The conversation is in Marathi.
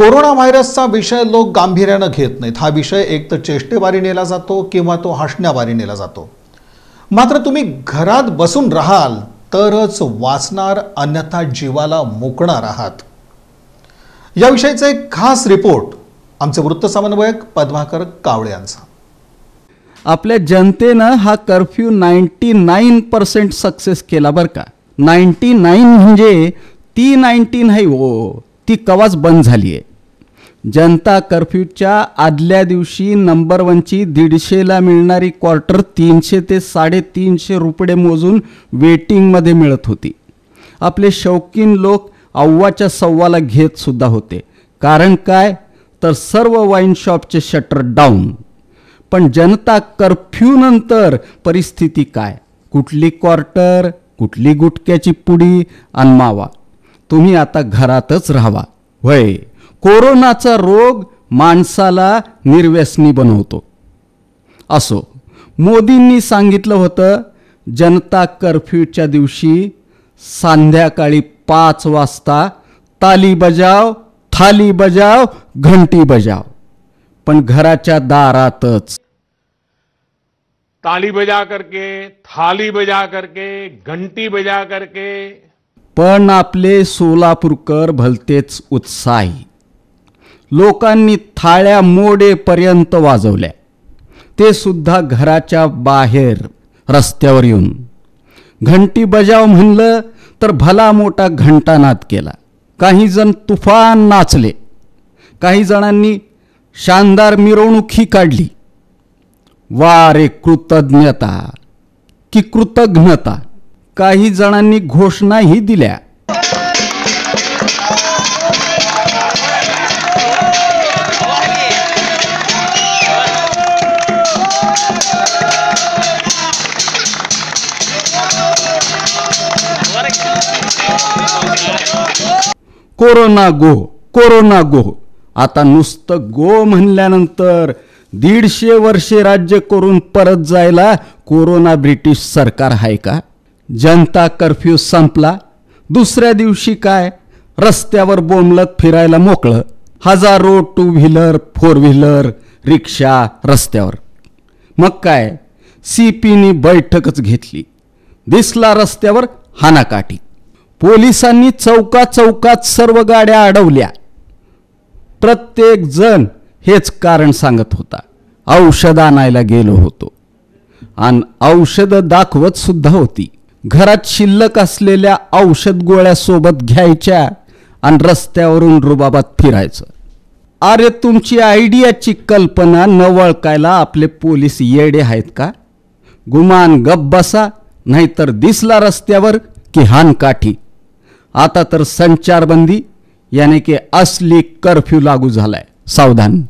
कोरोना व्हायरसचा विषय लोक गांभीर्यानं घेत नाहीत हा विषय एक तर चेष्टेवारी नेला जातो किंवा तो हसण्यावारी नेला जातो मात्र तुम्ही घरात बसून राहाल तरच वाचणार अन्यथा जीवाला मुकणार आहात याविषयीचा एक खास रिपोर्ट आमचे वृत्त समन्वयक पद्माकर कावळे यांचा आपल्या जनतेनं हा curfew ninety nine percent success केला बरं का नाईन्टी नाईन म्हणजे ती नाईन्टी नाही ओ हो, ती कवाच बंद झाली आहे जनता कर्फ्यूच्या आदल्या दिवशी नंबर वनची दीडशेला मिळणारी क्वार्टर तीनशे ते साडेतीनशे रुपये मोजून वेटिंगमध्ये मिळत होती आपले शौकीन लोक अव्वाच्या सव्वाला घेत सुद्धा होते कारण काय तर सर्व वाईन शॉपचे शटर डाऊन पण जनता कर्फ्यू नंतर परिस्थिती काय कुठली क्वार्टर कुठली गुटक्याची पुडी आणि मावा तुम्ही आता घरातच राहावा वय कोरोनाचा रोग माणसाला निर्व्यसनी बनवतो असो मोदींनी सांगितलं होतं जनता कर्फ्यूच्या दिवशी संध्याकाळी पाच वाजता ताली बजाव थाली बजाव घंटी बजाव पण घराच्या दारातच ताली बजा करके थाली बजा करके घंटी बजा करके पण आपले सोलापूरकर भलतेच उत्साही लोकांनी थाळ्या मोडेपर्यंत वाजवल्या ते सुद्धा घराच्या बाहेर रस्त्यावर येऊन घंटी बजाव म्हणलं तर भला मोठा घंटानाद केला काही जण तुफान नाचले काही जणांनी शानदार मिरवणुकी काढली वा रे कृतज्ञता की कृतज्ञता काही जणांनी घोषणाही दिल्या कोरोना गो कोरोना गो आता नुसतं गो म्हणल्यानंतर दीडशे वर्षे राज्य करून परत जायला कोरोना ब्रिटिश सरकार आहे का जनता कर्फ्यू संपला दुसऱ्या दिवशी काय रस्त्यावर बोंबलत फिरायला मोकळं हजारो two wheeler four wheeler rickshaw रस्त्यावर मग काय सी बैठकच घेतली दिसला रस्त्यावर हानाकाठी पोलिसांनी चौका चौकात सर्व गाड्या अडवल्या प्रत्येक जण हेच कारण सांगत होता औषध आणायला गेलो होतो आणि औषध दाखवत सुद्धा होती घरात शिल्लक असलेल्या औषध गोळ्या सोबत घ्यायच्या आणि रस्त्यावरून रुबाबात फिरायचं अरे तुमची आयडियाची कल्पना न वळकायला आपले पोलीस येडे आहेत का गुमान गप्प बसा नाहीतर दिसला रस्त्यावर की हान काठी आता तर संचारबंदी याने की असली कर्फ्यू लागू झालाय सावधान